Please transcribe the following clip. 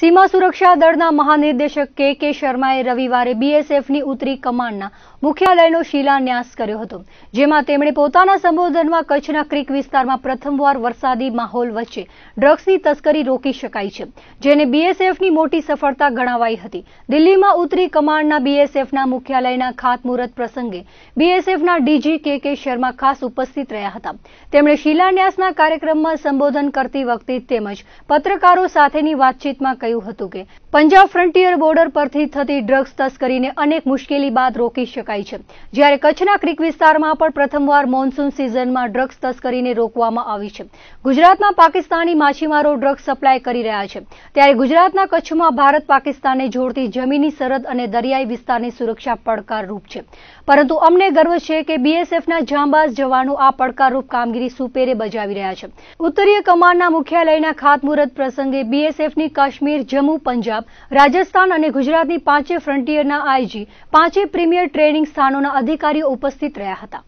સીમા સુરક્ષા દળના મહાનિર્દેશક કે કે શર્માએ રવિવારે બીએસએફની ઉત્તરી કમાન્ડના મુખ્યાલયનો શિલાન્યાસ કર્યો હતો જેમાં તેમણે પોતાના સંબોધનમાં કચ્છના ક્રિક વિસ્તારમાં પ્રથમવાર વરસાદી માહોલ વચ્ચે ડ્રગ્સની તસ્કરી રોકી શકાય છે જેને બીએસએફની મોટી સફળતા ગણાવાઈ હતી દિલ્હીમાં ઉત્તરી કમાન્ડના બીએસએફના મુખ્યાલયના ખાતમુહૂર્ત પ્રસંગે બીએસએફના ડીજી કે કે શર્મા ખાસ ઉપસ્થિત રહ્યા હતા તેમણે શિલાન્યાસના કાર્યક્રમમાં સંબોધન કરતી વખતે તેમજ પત્રકારો સાથેની વાતચીતમાં કહ્યું હતું કે પંજાબ ફ્રન્ટિયર બોર્ડર પરથી થતી ડ્રગ્સ તસ્કરીને અનેક મુશ્કેલી બાદ રોકી શકાય છે જ્યારે કચ્છના ક્રિક વિસ્તારમાં પણ પ્રથમવાર મોન્સૂન સિઝનમાં ડ્રગ્સ તસ્કરીને રોકવામાં આવી છે ગુજરાતમાં પાકિસ્તાની માછીમારો ડ્રગ્સ સપ્લાય કરી રહ્યા છે ત્યારે ગુજરાતના કચ્છમાં ભારત પાકિસ્તાનને જોડતી જમીની સરહદ અને દરિયાઈ વિસ્તારની સુરક્ષા પડકારરૂપ છે પરંતુ અમને ગર્વ છે કે બીએસએફના જાંબાઝ જવાનો આ પડકારરૂપ કામગીરી સુપેરે બજાવી રહ્યા છે ઉત્તરીય કમાન્ડના મુખ્યાલયના ખાતમુહૂર્ત પ્રસંગે બીએસએફની કાશ્મીર કાશ્મીર જમ્મુ પંજાબ રાજસ્થાન અને ગુજરાતની પાંચે ફ્રન્ટિયરના આઈજી પાંચે પ્રીમિયર ટ્રેનિંગ સ્થાનોના અધિકારીઓ ઉપસ્થિત રહ્યા હતા